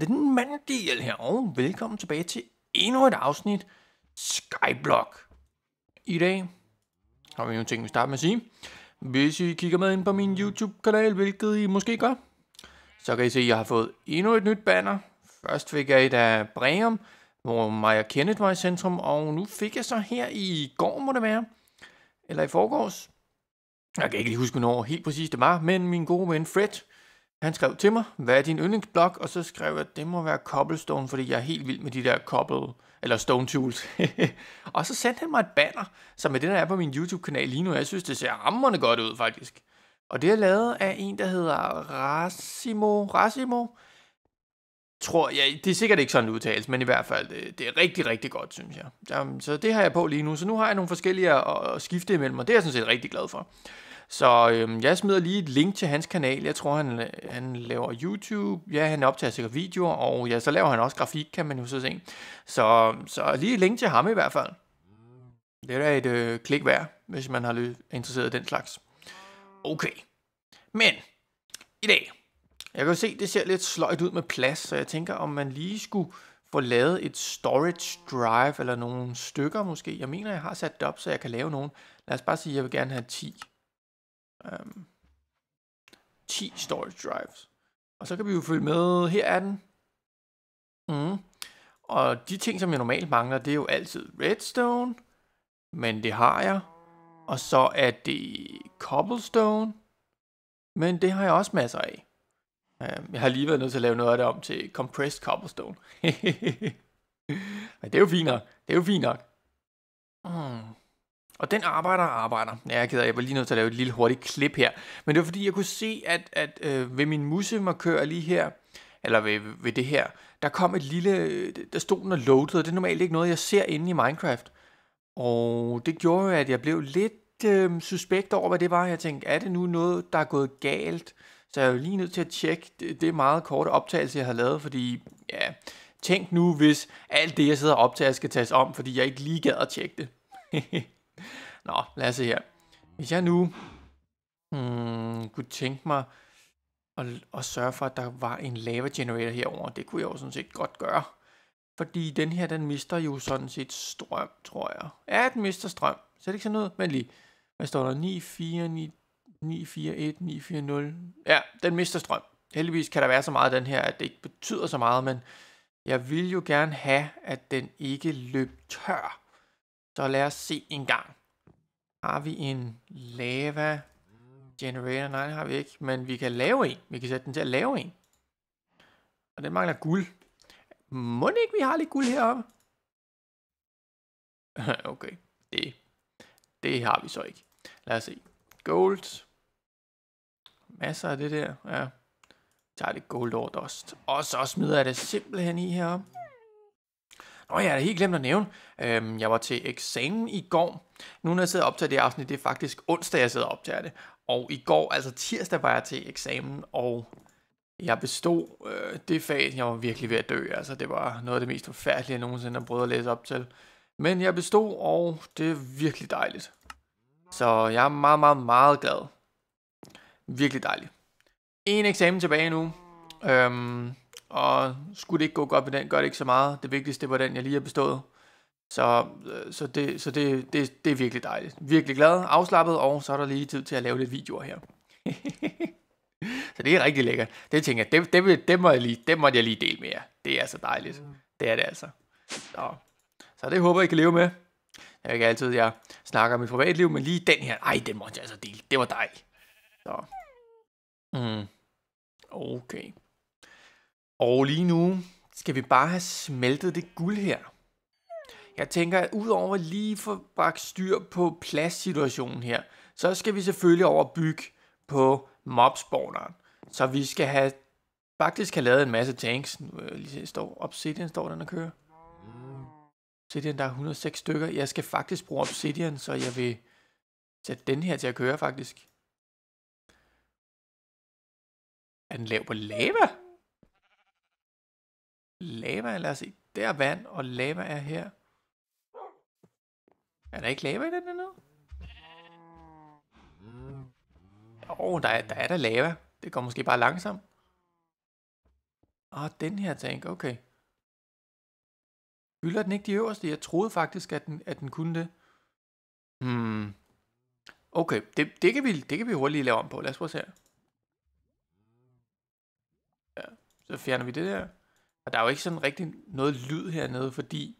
Det er den mandel her, og velkommen tilbage til endnu et afsnit Skyblock. I dag har vi nogle ting, vi starter med at sige. Hvis I kigger med ind på min YouTube-kanal, hvilket I måske gør, så kan I se, at jeg har fået endnu et nyt banner. Først fik jeg et af Breum, hvor Maja Kenneth var i centrum, og nu fik jeg så her i går, må det være, eller i forgårs. Jeg kan ikke lige huske, hvornår helt præcis det var, men min gode ven Fred, han skrev til mig, hvad er din yndlingsblok? Og så skrev jeg, at det må være Cobblestone, fordi jeg er helt vild med de der Cobble, eller Stone Tools. og så sendte han mig et banner, som er det, der er på min YouTube-kanal lige nu. Jeg synes, det ser hammerne godt ud, faktisk. Og det er lavet af en, der hedder Rasimo. Rasimo? Tror jeg, det er sikkert ikke sådan en udtalelse, men i hvert fald, det, det er rigtig, rigtig godt, synes jeg. Jamen, så det har jeg på lige nu. Så nu har jeg nogle forskellige at, at skifte imellem, og det er jeg sådan set rigtig glad for. Så øhm, jeg smider lige et link til hans kanal. Jeg tror, han, han laver YouTube. Ja, han optager sikkert videoer, og ja, så laver han også grafik, kan man jo så se. Så, så lige et link til ham i hvert fald. Det er da et øh, klik værd, hvis man har interesseret i den slags. Okay. Men, i dag. Jeg kan jo se, det ser lidt sløjt ud med plads, så jeg tænker, om man lige skulle få lavet et storage drive, eller nogle stykker måske. Jeg mener, jeg har sat det op, så jeg kan lave nogle. Lad os bare sige, at jeg vil gerne have 10 øhm, 10 storage drives. Og så kan vi jo følge med. Her er den. Mm. Og de ting, som jeg normalt mangler, det er jo altid redstone. Men det har jeg. Og så er det cobblestone. Men det har jeg også masser af. Øhm, jeg har lige været nødt til at lave noget af det om til compressed cobblestone. Men det er jo fint nok. Det er jo fint nok. Mm. Og den arbejder og arbejder. Ja, jeg gider, jeg var lige nødt til at lave et lille hurtigt klip her. Men det var fordi, jeg kunne se, at, at øh, ved min musemarkør lige her, eller ved, ved det her, der kom et lille, øh, der stod den og loadede, det er normalt ikke noget, jeg ser inde i Minecraft. Og det gjorde at jeg blev lidt øh, suspekt over, hvad det var. Jeg tænkte, er det nu noget, der er gået galt? Så jeg er jo lige nødt til at tjekke det, det meget korte optagelse, jeg har lavet, fordi ja, tænk nu, hvis alt det, jeg sidder og optager, skal tages om, fordi jeg ikke lige gad at tjekke det. Nå, lad os se her. Hvis jeg nu hmm, kunne tænke mig at, at sørge for, at der var en lava generator herover, det kunne jeg jo sådan set godt gøre. Fordi den her, den mister jo sådan set strøm, tror jeg. Ja, den mister strøm. Så er det ikke sådan noget? Men lige, hvad står der? 9, 9, 9, 4, 4, 1, 9, 4, 0. Ja, den mister strøm. Heldigvis kan der være så meget af den her, at det ikke betyder så meget, men jeg vil jo gerne have, at den ikke løb tør. Så lad os se en gang. Har vi en lava generator? Nej, det har vi ikke. Men vi kan lave en. Vi kan sætte den til at lave en. Og den mangler guld. Må ikke, vi har lidt guld heroppe? okay, det, det har vi så ikke. Lad os se. Gold. Masser af det der. Ja. Jeg tager det gold over dust. Og så smider jeg det simpelthen i heroppe. Nå, jeg har helt glemt at nævne. Øhm, jeg var til eksamen i går. Nu når jeg sidder og optager det afsnit, det er faktisk onsdag, jeg sidder og optager det. Og i går, altså tirsdag, var jeg til eksamen, og jeg bestod øh, det fag, jeg var virkelig ved at dø. Altså, det var noget af det mest forfærdelige, jeg nogensinde har prøvet at læse op til. Men jeg bestod, og det er virkelig dejligt. Så jeg er meget, meget, meget glad. Virkelig dejligt. En eksamen tilbage nu. Øhm, og skulle det ikke gå godt med den, gør det ikke så meget. Det vigtigste er, var den, jeg lige har bestået. Så, øh, så, det, så det, det, det er virkelig dejligt. Virkelig glad, afslappet, og så er der lige tid til at lave lidt videoer her. så det er rigtig lækkert. Det tænker jeg, det, det, det, må jeg lige, det måtte jeg lige dele med jer. Det er altså dejligt. Mm. Det er det altså. Så, så det håber jeg, I kan leve med. Jeg ikke altid, jeg snakker om mit privatliv, men lige den her, ej, den måtte jeg altså dele. Det var dejligt. Så. Mm. Okay. Og lige nu skal vi bare have smeltet det guld her. Jeg tænker, at udover lige for bragt styr på pladssituationen her, så skal vi selvfølgelig overbygge på mobsborgeren. Så vi skal have faktisk have lavet en masse tanks. Nu øh, lige står Obsidian står den og kører. Obsidian, der er 106 stykker. Jeg skal faktisk bruge Obsidian, så jeg vil sætte den her til at køre faktisk. Er den lav på lava? Lava, lad os se. Der er vand, og lava er her. Er der ikke lava i den endnu? Åh, oh, der, der er der lava. Det går måske bare langsomt. Og oh, ah, den her tank, okay. Fylder den ikke de øverste? Jeg troede faktisk, at den, at den kunne det. Hmm. Okay, det, det, kan vi, det kan vi hurtigt lave om på. Lad os prøve at se her. Ja, så fjerner vi det der. Og der er jo ikke sådan rigtig noget lyd hernede, fordi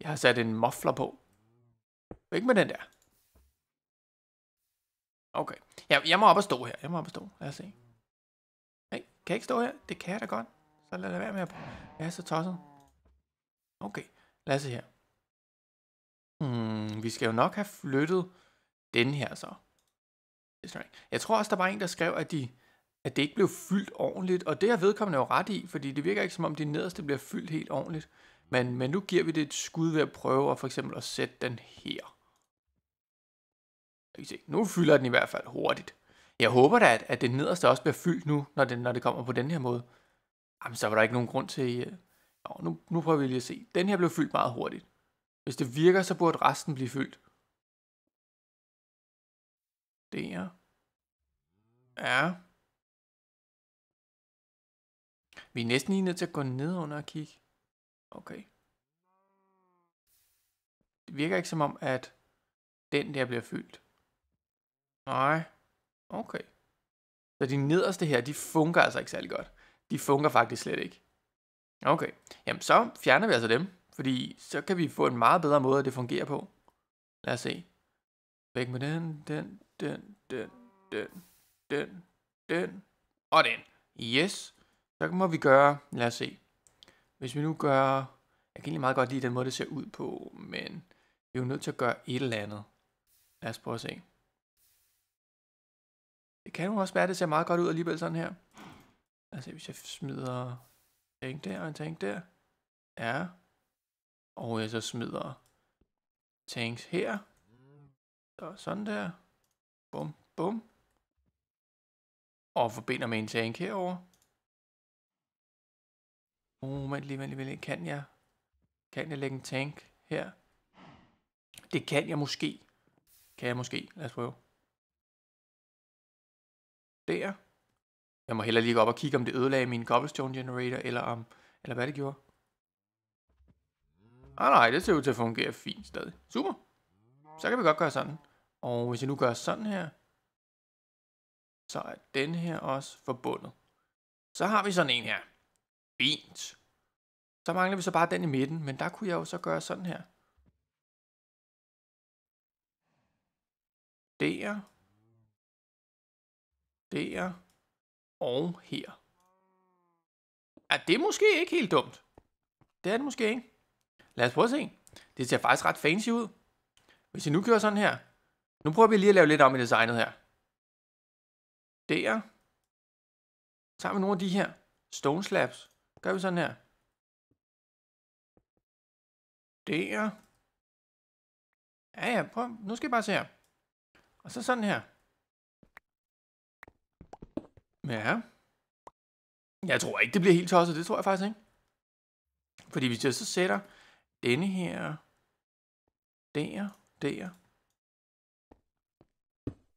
jeg har sat en muffler på. Ikke med den der. Okay. Jeg, jeg må op og stå her. Jeg må op og stå. Lad os se. hey, kan jeg ikke stå her? Det kan jeg da godt. Så lad det være med at... Jeg er så tosset. Okay, lad os se her. Hmm, vi skal jo nok have flyttet den her så. Jeg tror også, der var en, der skrev, at de at det ikke blev fyldt ordentligt, og det har vedkommende jo ret i, fordi det virker ikke som om de nederste bliver fyldt helt ordentligt. Men, men nu giver vi det et skud ved at prøve at for eksempel at sætte den her. Jeg kan se, nu fylder den i hvert fald hurtigt. Jeg håber da, at, at det nederste også bliver fyldt nu, når det, når det kommer på den her måde. Jamen, så var der ikke nogen grund til... Uh... Nå, nu, nu prøver vi lige at se. Den her blev fyldt meget hurtigt. Hvis det virker, så burde resten blive fyldt. Der. Ja. Vi er næsten lige nødt til at gå ned under og kigge. Okay. Det virker ikke som om, at den der bliver fyldt. Nej. Okay. Så de nederste her, de fungerer altså ikke særlig godt. De fungerer faktisk slet ikke. Okay. Jamen, så fjerner vi altså dem. Fordi så kan vi få en meget bedre måde, at det fungerer på. Lad os se. Væk med den, den, den, den, den, den, den og den. Yes. Så må vi gøre, lad os se. Hvis vi nu gør, jeg kan egentlig meget godt lide den måde, det ser ud på, men vi er jo nødt til at gøre et eller andet. Lad os prøve at se. Det kan jo også være, at det ser meget godt ud alligevel sådan her. Lad os se, hvis jeg smider en tank der og en tank der. Ja. Og jeg så smider tanks her. Så sådan der. Bum, bum. Og forbinder med en tank herover. Oh, vent lige, vent lige, Kan jeg? Kan jeg lægge en tank her? Det kan jeg måske. Kan jeg måske? Lad os prøve. Der. Jeg må hellere lige gå op og kigge, om det ødelagde min cobblestone generator, eller om... Eller hvad det gjorde. Ah nej, det ser ud til at fungere fint stadig. Super. Så kan vi godt gøre sådan. Og hvis jeg nu gør sådan her, så er den her også forbundet. Så har vi sådan en her fint. Så mangler vi så bare den i midten, men der kunne jeg jo så gøre sådan her. Der. Der. Og her. Er det måske ikke helt dumt. Det er det måske ikke. Lad os prøve at se. Det ser faktisk ret fancy ud. Hvis jeg nu kører sådan her. Nu prøver vi lige at lave lidt om i designet her. Der. Så tager vi nogle af de her stone slabs. Gør vi sådan her. Der. Ja, ja, prøv. Nu skal jeg bare se her. Og så sådan her. Ja. Jeg tror ikke, det bliver helt tosset. Det tror jeg faktisk ikke. Fordi hvis jeg så sætter denne her, der, der.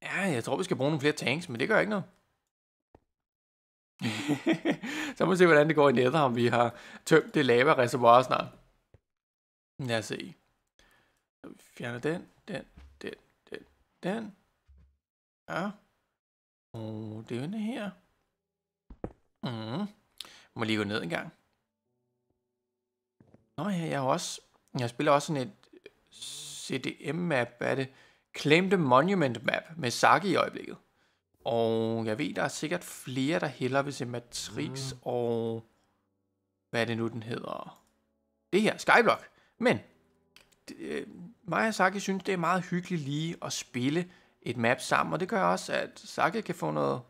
Ja, jeg tror, vi skal bruge nogle flere tanks, men det gør ikke noget. så må vi se, hvordan det går i nether, om vi har tømt det lave reservoir snart. Lad os se. Så vi fjerner den, den, den, den, den. Ja. Og den her. Mm. Jeg må lige gå ned en gang. Nå ja, jeg har også... Jeg spiller også sådan et CDM-map, hvad er det? Claim the Monument Map med Saki i øjeblikket. Og jeg ved, der er sikkert flere, der hælder ved Matrix mm. og... Hvad er det nu, den hedder? Det her, Skyblock. Men det, øh, mig og Saki synes, det er meget hyggeligt lige at spille et map sammen, og det gør også, at Saki kan få noget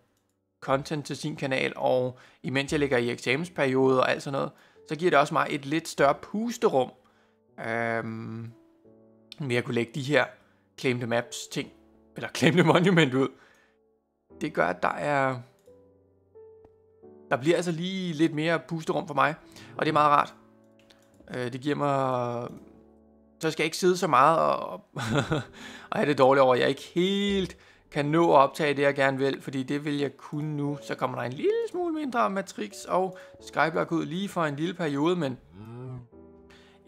content til sin kanal, og imens jeg ligger i eksamensperiode og alt sådan noget, så giver det også mig et lidt større pusterum, øhm, med at kunne lægge de her Claim the Maps ting, eller Claim the Monument ud, det gør, at der er... Der bliver altså lige lidt mere pusterum for mig, og det er meget rart. Øh, det giver mig... Så skal jeg ikke sidde så meget og, og have det dårligt over, at jeg ikke helt kan nå at optage det, jeg gerne vil, fordi det vil jeg kunne nu. Så kommer der en lille smule mindre Matrix og Skyblock ud lige for en lille periode, men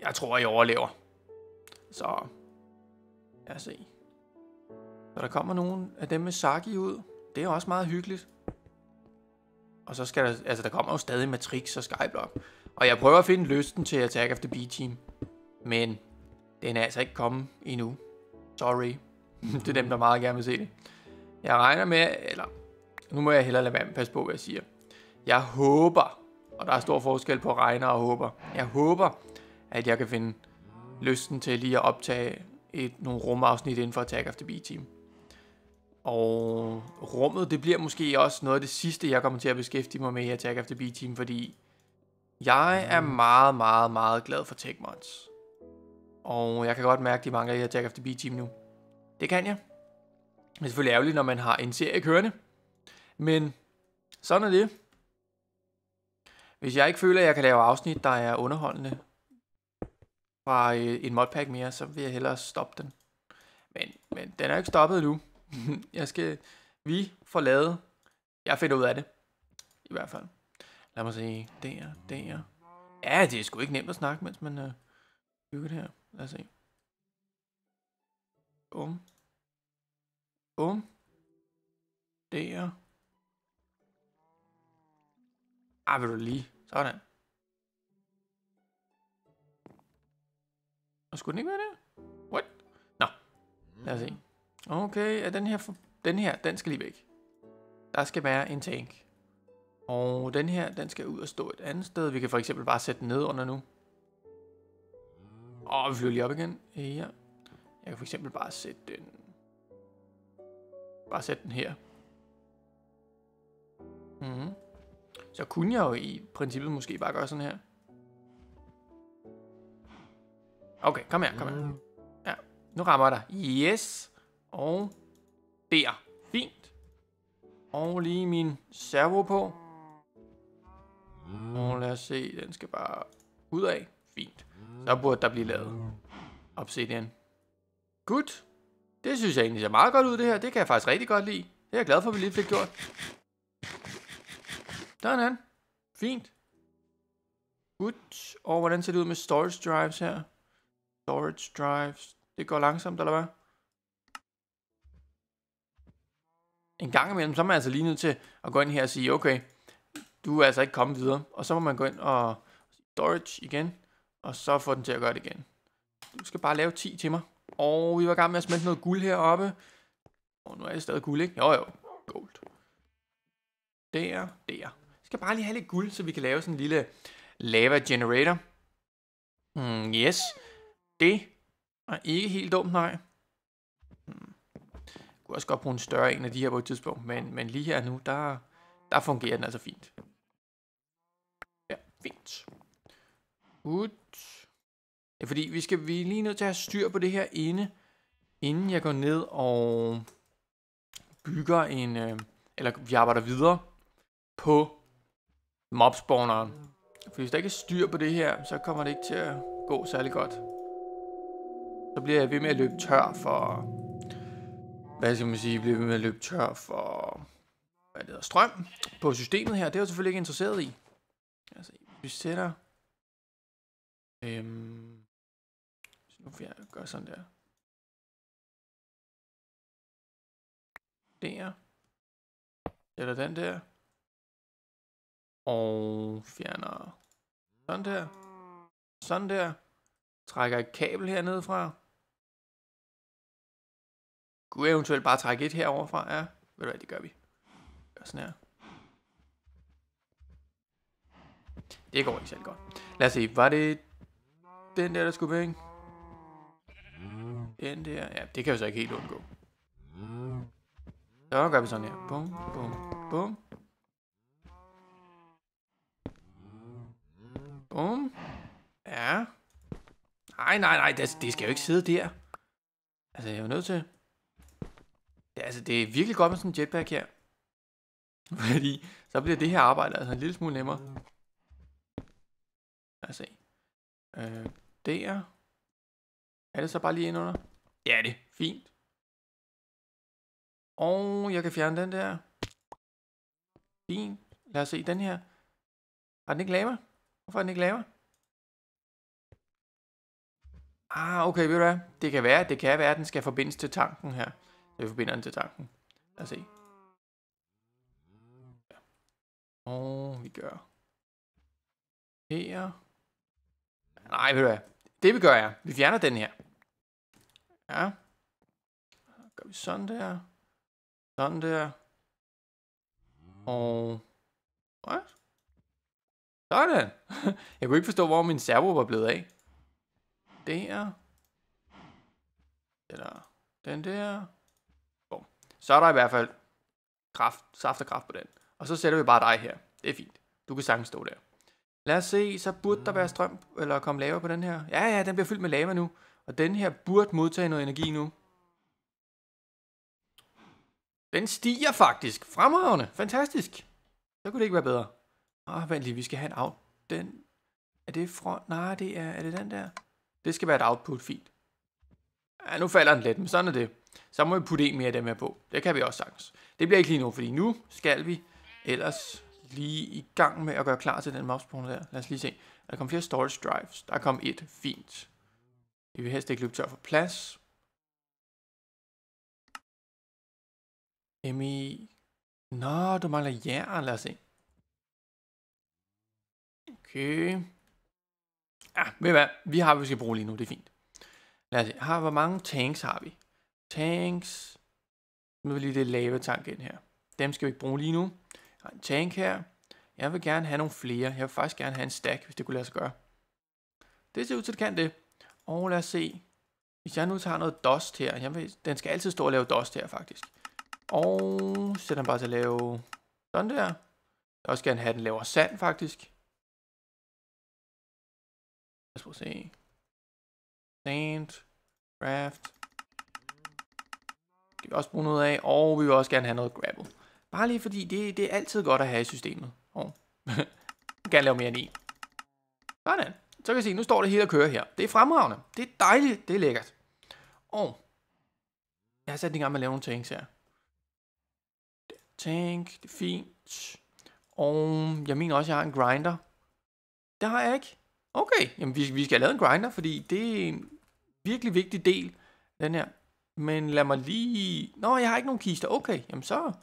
jeg tror, jeg overlever. Så lad os se. Så der kommer nogen af dem med Saki ud det er også meget hyggeligt. Og så skal der, altså der kommer jo stadig Matrix og Skyblock. Og jeg prøver at finde lysten til Attack of the B-Team. Men den er altså ikke kommet endnu. Sorry. det er dem, der meget gerne vil se det. Jeg regner med, eller nu må jeg hellere lade være med passe på, hvad jeg siger. Jeg håber, og der er stor forskel på regner og håber. Jeg håber, at jeg kan finde lysten til lige at optage et, nogle rumafsnit inden for Attack of the B-Team. Og rummet, det bliver måske også noget af det sidste, jeg kommer til at beskæftige mig med i Attack After B-Team, fordi jeg mhm. er meget, meget, meget glad for tech mods. Og jeg kan godt mærke, at de mangler i Attack After B-Team nu. Det kan jeg. Det er selvfølgelig ærgerligt, når man har en serie kørende. Men sådan er det. Hvis jeg ikke føler, at jeg kan lave afsnit, der er underholdende fra øh, en modpack mere, så vil jeg hellere stoppe den. Men, men den er ikke stoppet nu. jeg skal... Vi får lavet... Jeg finder ud af det. I hvert fald. Lad mig se. Der, der. Ja, det er sgu ikke nemt at snakke, mens man øh, bygger det her. Lad os se. Bum. Bum. Der. Ah, vil du lige. Sådan. Og skulle den ikke være der? What? Nå, lad os se. Okay, er den her, for, den her, den skal lige væk. Der skal være en tank. Og den her, den skal ud og stå et andet sted. Vi kan for eksempel bare sætte den ned under nu. Og vi flyver lige op igen. Ja. Jeg kan for eksempel bare sætte den... Bare sætte den her. Mm -hmm. Så kunne jeg jo i princippet måske bare gøre sådan her. Okay, kom her, kom her. Ja, nu rammer der. dig. Yes! Og der. Fint. Og lige min servo på. Og lad os se, den skal bare ud af. Fint. Så burde der blive lavet Obsidian. Godt. Det synes jeg egentlig ser meget godt ud, det her. Det kan jeg faktisk rigtig godt lide. Det er jeg glad for, at vi lige fik gjort. Der er en Fint. Godt. Og hvordan ser det ud med storage drives her? Storage drives. Det går langsomt, eller hvad? en gang imellem, så er man altså lige nødt til at gå ind her og sige, okay, du er altså ikke kommet videre. Og så må man gå ind og storage igen, og så få den til at gøre det igen. Du skal bare lave 10 timer. Og vi var i gang med at smelte noget guld heroppe. Og nu er det stadig guld, ikke? Jo, jo. Gold. Der, der. Vi skal bare lige have lidt guld, så vi kan lave sådan en lille lava generator. Mm, yes. Det er ikke helt dumt, nej kunne også godt bruge en større en af de her på et tidspunkt, men, men lige her nu, der, der fungerer den altså fint. Ja, fint. Ud. Ja, fordi vi skal vi er lige nødt til at have styr på det her inde, inden jeg går ned og bygger en, øh, eller vi arbejder videre på mobspawneren. For hvis der ikke er styr på det her, så kommer det ikke til at gå særlig godt. Så bliver jeg ved med at løbe tør for hvad skal man sige, bliver ved med at løbe tør for hvad det hedder, strøm på systemet her. Det er jeg selvfølgelig ikke interesseret i. Altså, vi sætter... Øhm, så nu vil jeg gøre sådan der. Der. Sætter den der. Og fjerner sådan der. Sådan der. Trækker et kabel hernede fra. Kunne eventuelt bare trække et herover fra? Ja, ved du hvad, det gør vi. Gør sådan her. Det går ikke særlig godt. Lad os se, var det den der, der skulle være, ikke? Den der, ja, det kan vi så ikke helt undgå. Så gør vi sådan her. Bum, bum, bum. Bum. Ja. Nej, nej, nej, det, det skal jo ikke sidde der. Altså, jeg er jo nødt til altså, det er virkelig godt med sådan en jetpack her. Fordi så bliver det her arbejde altså en lille smule nemmere. Lad os se. Øh, der. Er det så bare lige ind under? Ja, det er fint. Og jeg kan fjerne den der. Fint. Lad os se den her. Har den ikke lavet? Hvorfor er den ikke lavet? Ah, okay, ved du hvad? Det kan være, det kan være, at den skal forbindes til tanken her vi forbinder den til tanken. Lad os se. Ja. Og vi gør her. Nej, ved du hvad? Det vi gør er, vi fjerner den her. Ja. Så gør vi sådan der. Sådan der. Og... What? Sådan. Jeg kunne ikke forstå, hvor min servo var blevet af. Der. Eller den der så er der i hvert fald kraft, saft og kraft på den. Og så sætter vi bare dig her. Det er fint. Du kan sagtens stå der. Lad os se, så burde der være strøm, eller komme lava på den her. Ja, ja, den bliver fyldt med lava nu. Og den her burde modtage noget energi nu. Den stiger faktisk. Fremragende. Fantastisk. Så kunne det ikke være bedre. Åh, vent lige, vi skal have en out. Den... Er det front? Nej, det er... Er det den der? Det skal være et output. Fint. Ja, nu falder den lidt, men sådan er det. Så må vi putte en mere af dem her på. Det kan vi også sagtens. Det bliver ikke lige nu, fordi nu skal vi ellers lige i gang med at gøre klar til den mousepointer der. Lad os lige se. Der kommer flere storage drives. Der kom et. Fint. Vi vil helst ikke løbe tør for plads. Emmy. Nå, du mangler jern. Lad os se. Okay. Ja, ah, ved hvad? Vi har, hvad vi skal bruge lige nu. Det er fint. Lad os se. Har, hvor mange tanks har vi? tanks. Nu vil lige det lave tank ind her. Dem skal vi ikke bruge lige nu. Jeg har en tank her. Jeg vil gerne have nogle flere. Jeg vil faktisk gerne have en stack, hvis det kunne lade sig gøre. Det ser ud til, at det kan det. Og lad os se. Hvis jeg nu tager noget dust her. Jeg vil, den skal altid stå og lave dust her, faktisk. Og sætter den bare til at lave sådan der. Jeg også gerne have, den laver sand, faktisk. Lad os prøve at se. Sand. Craft skal vi også bruge noget af, og vi vil også gerne have noget gravel. Bare lige fordi, det, det er altid godt at have i systemet. Og oh. jeg kan gerne lave mere end en. Sådan. Så kan jeg se, nu står det hele og kører her. Det er fremragende. Det er dejligt. Det er lækkert. Og oh. jeg har sat i gang med at lave nogle tanks her. Tank, det er fint. Og jeg mener også, at jeg har en grinder. Det har jeg ikke. Okay, jamen vi, vi skal have lavet en grinder, fordi det er en virkelig vigtig del den her men lad mig lige... Nå, jeg har ikke nogen kister. Okay, jamen så,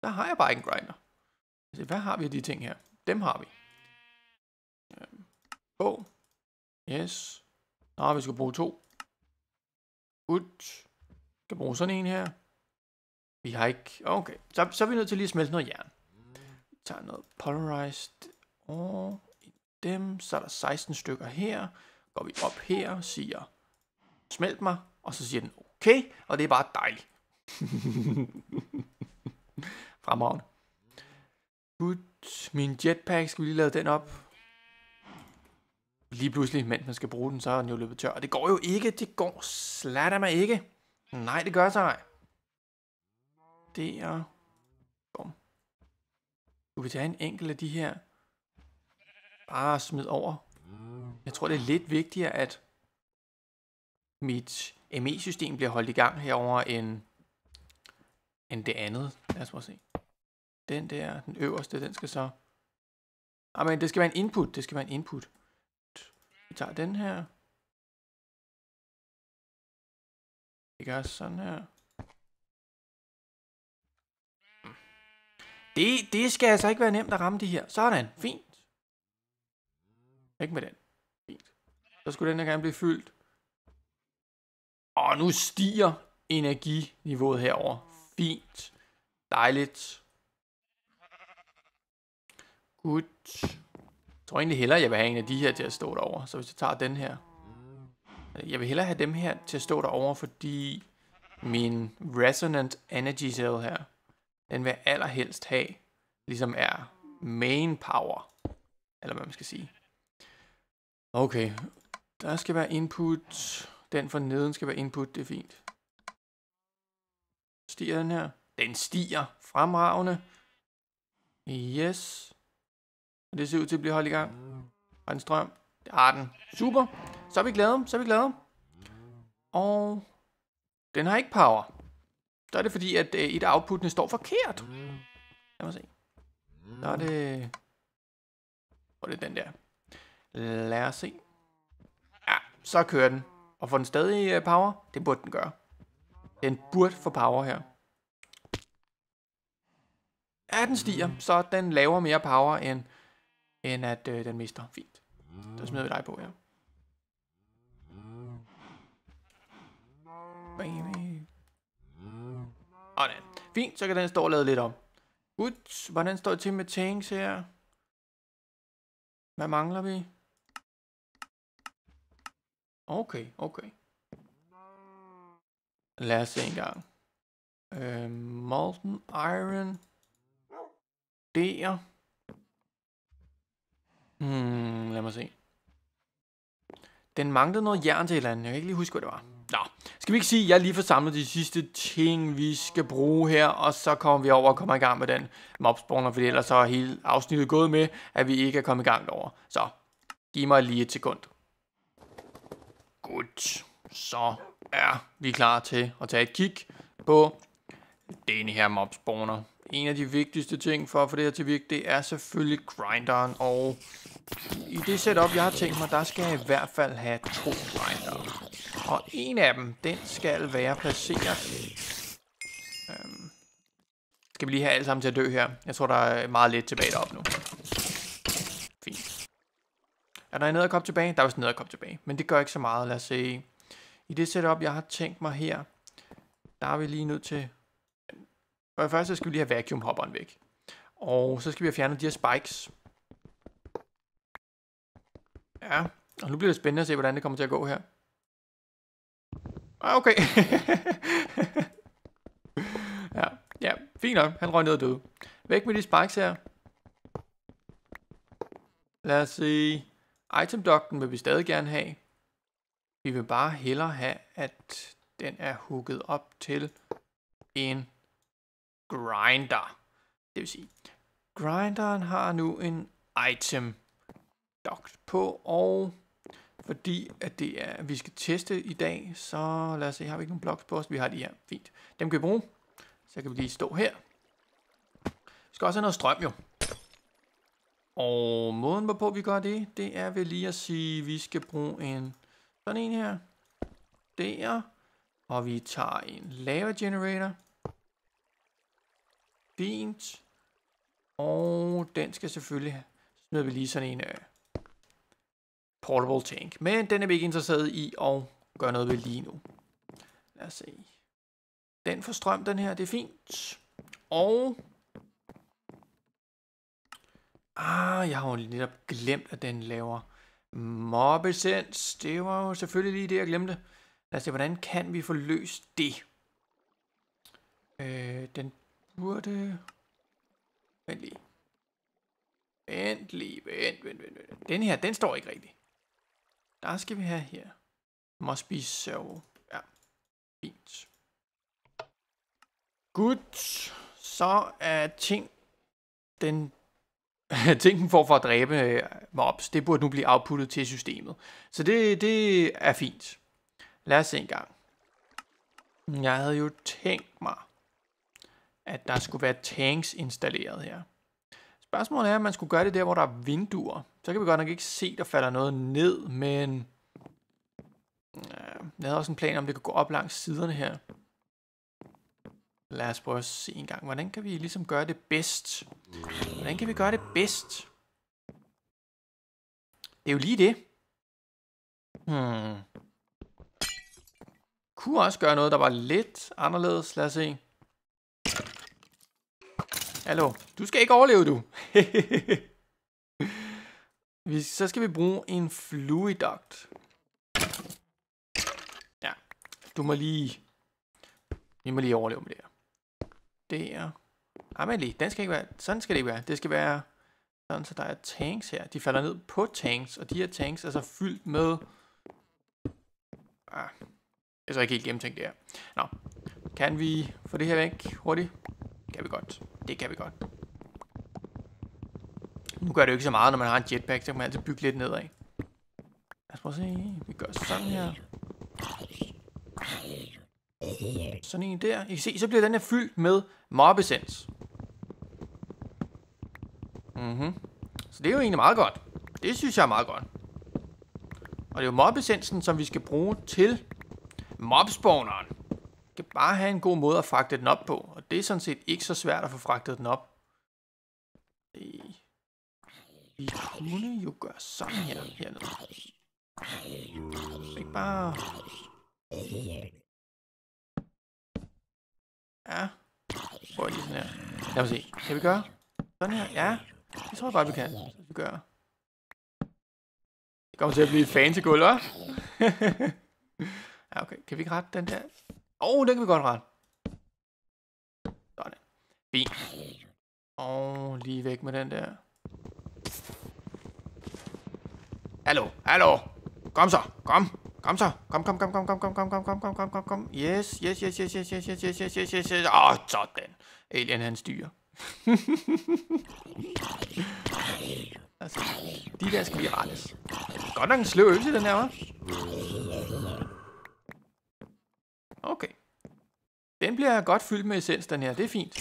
så har jeg bare ikke en grinder. Altså, hvad har vi af de ting her? Dem har vi. Oh. Øhm, yes. Nå, vi skal bruge to. Vi Kan bruge sådan en her. Vi har ikke... Okay, så, så er vi nødt til lige at smelte noget jern. Vi tager noget polarized over dem. Så er der 16 stykker her. Går vi op her og siger, smelt mig, og så siger den okay, og det er bare dejligt. Fremragende. Gud, min jetpack, skal vi lige lave den op? Lige pludselig, mens man skal bruge den, så er den jo løbet tør. Og det går jo ikke, det går slatter mig ikke. Nej, det gør sig ej. Det er... Bum. Du kan tage en enkelt af de her. Bare smid over. Jeg tror, det er lidt vigtigere, at mit ME-system bliver holdt i gang herover end, end det andet. Lad os prøve at se. Den der, den øverste, den skal så... Ah, men det skal være en input, det skal være en input. Vi tager den her. Det gør sådan her. Det, det skal altså ikke være nemt at ramme de her. Sådan, fint. Ikke med den. Fint. Så skulle den her gerne blive fyldt. Og nu stiger energiniveauet herover. Fint. Dejligt. Godt. Jeg tror egentlig hellere, jeg vil have en af de her til at stå derover. Så hvis jeg tager den her. Jeg vil hellere have dem her til at stå derover, fordi min Resonant Energy Cell her, den vil jeg allerhelst have, ligesom er main power, eller hvad man skal sige. Okay, der skal være input den for neden skal være input, det er fint. Stiger den her? Den stiger fremragende. Yes. Og det ser ud til at blive holdt i gang. Har den strøm? Det har den. Super. Så er vi glade, så er vi glade. Og den har ikke power. Så er det fordi, at øh, et af står forkert. Lad mig se. Så er det... Hvor er det den der? Lad os se. Ja, så kører den. Og får den stadig øh, power? Det burde den gøre. Den burde få power her. Ja, den stiger, så den laver mere power, end, end at øh, den mister. Fint. Der smider vi dig på ja. Og Sådan. Fint, så kan den stå og lade lidt om. Godt, hvordan står det til med tanks her? Hvad mangler vi? Okay, okay. Lad os se en gang. Øh, molten iron. Der. Hmm, lad mig se. Den manglede noget jern til et eller andet. Jeg kan ikke lige huske, hvad det var. Nå, skal vi ikke sige, at jeg lige får samlet de sidste ting, vi skal bruge her, og så kommer vi over og kommer i gang med den mobspawner, fordi ellers så er hele afsnittet gået med, at vi ikke er kommet i gang over. Så, giv mig lige et sekund. Godt, så er vi klar til at tage et kig på denne her mobspawner. En af de vigtigste ting for at få det her til virke, det er selvfølgelig grinderen, og i det setup, jeg har tænkt mig, der skal jeg i hvert fald have to grinder. Og en af dem, den skal være placeret... Øhm, skal vi lige have alle sammen til at dø her? Jeg tror, der er meget lidt tilbage deroppe nu. Er der en nederkop tilbage? Der er også en nederkop tilbage, men det gør ikke så meget. Lad os se. I det setup, jeg har tænkt mig her, der er vi lige nødt til... For det første skal vi lige have vacuumhopperen væk. Og så skal vi have fjernet de her spikes. Ja, og nu bliver det spændende at se, hvordan det kommer til at gå her. Ah, okay. ja, ja, fint nok. Han røg ned og døde. Væk med de spikes her. Lad os se item docken vil vi stadig gerne have. Vi vil bare hellere have, at den er hooket op til en grinder. Det vil sige, grinderen har nu en item dock på, og fordi at det er, at vi skal teste i dag, så lad os se, har vi ikke nogen blocks på os? Vi har de her, fint. Dem kan vi bruge. Så kan vi lige stå her. Vi skal også have noget strøm jo. Og måden, hvorpå vi gør det, det er ved lige at sige, at vi skal bruge en sådan en her. Der. Og vi tager en lava generator. Fint. Og den skal selvfølgelig, smider vi lige sådan en uh, portable tank. Men den er vi ikke interesseret i at gøre noget ved lige nu. Lad os se. Den får strøm, den her. Det er fint. Og Ah, jeg har jo netop glemt, at den laver mobbesens. Det var jo selvfølgelig lige det, jeg glemte. Lad os se, hvordan kan vi få løst det? Øh, den burde... Vent lige. Vent lige, vent, vent, vent, vent. Den her, den står ikke rigtigt. Der skal vi have her. Must be so. Ja, fint. Godt. Så er ting den tænken får for at dræbe øh, mobs, det burde nu blive outputtet til systemet. Så det, det er fint. Lad os se en gang. Jeg havde jo tænkt mig, at der skulle være tanks installeret her. Spørgsmålet er, om man skulle gøre det der, hvor der er vinduer. Så kan vi godt nok ikke se, der falder noget ned, men... Øh, jeg havde også en plan om, det kunne gå op langs siderne her lad os prøve at se en gang, hvordan kan vi ligesom gøre det bedst? Hvordan kan vi gøre det bedst? Det er jo lige det. Hmm. Kunne også gøre noget, der var lidt anderledes. Lad os se. Hallo, du skal ikke overleve, du. vi, så skal vi bruge en fluiduct. Ja, du må lige... Vi må lige overleve med det her der. Amelie, den skal ikke være, sådan skal det ikke være. Det skal være sådan, så der er tanks her. De falder ned på tanks, og de her tanks er så fyldt med... Ah, det er så ikke helt gennemtænkt det her. Nå, kan vi få det her væk hurtigt? Kan vi godt. Det kan vi godt. Nu gør det jo ikke så meget, når man har en jetpack, så kan man altid bygge lidt nedad. Lad os prøve at se. Vi gør sådan her. Sådan en der. I kan se, så bliver den her fyldt med mobbesens. Mhm. Så det er jo egentlig meget godt. Det synes jeg er meget godt. Og det er jo mobbesensen, som vi skal bruge til mobspawneren. Vi skal bare have en god måde at fragte den op på. Og det er sådan set ikke så svært at få fragtet den op. Øh, vi kunne jo gøre sådan her. Hernede. Ikke bare... Ja. Prøv lige sådan her. Lad os se. Kan vi gøre? Sådan her? Ja. Det tror jeg bare, vi kan. Så vi gør. Det kommer til at blive fan fancy gulvet, ja, okay. Kan vi ikke rette den der? Åh, oh, den kan vi godt rette. Sådan. Fint. Og oh, lige væk med den der. Hallo, hallo. Kom så, kom. Kom så. Kom, kom, kom, kom, kom, kom, kom, kom, kom, kom, kom, kom, kom. Yes, yes, yes, yes, yes, yes, yes, yes, yes, yes, yes, yes. Åh, sådan. Alien, han styrer. altså, de der skal lige rettes. Godt nok en sløv øvelse, den her, hva'? Okay. Den bliver godt fyldt med essens, den her. Det er fint.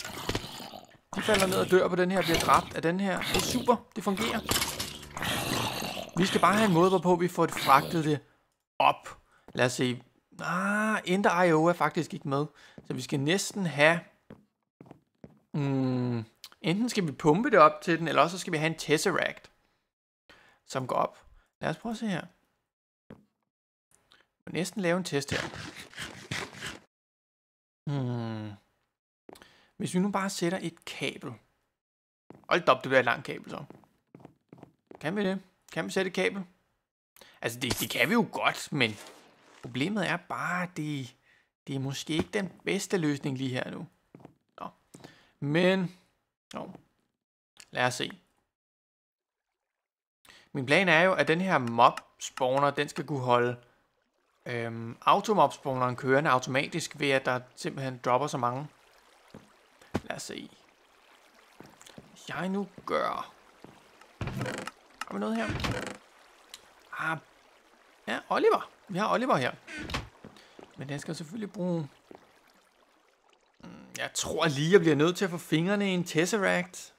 De falder ned og dør på den her, bliver dræbt af den her. Det er super. Det fungerer. Vi skal bare have en måde, hvorpå vi får det fragtet det op. Lad os se. Ah, Ender IO er faktisk ikke med. Så vi skal næsten have... Mm, enten skal vi pumpe det op til den, eller også skal vi have en Tesseract, som går op. Lad os prøve at se her. Vi må næsten lave en test her. Hmm. Hvis vi nu bare sætter et kabel. Hold op, det bliver et langt kabel så. Kan vi det? Kan vi sætte et kabel? Altså, det, det kan vi jo godt, men problemet er bare, at det, det er måske ikke den bedste løsning lige her nu. Nå. Men, nå. lad os se. Min plan er jo, at den her mob spawner, den skal kunne holde øhm, automob spawneren kørende automatisk, ved at der simpelthen dropper så mange. Lad os se. Jeg nu gør... Har vi noget her? Ah, Ja, Oliver. Vi har Oliver her. Men den skal selvfølgelig bruge... Mm, jeg tror lige, jeg bliver nødt til at få fingrene i en Tesseract.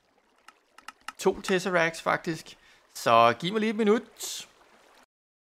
To Tesseracts, faktisk. Så giv mig lige et minut.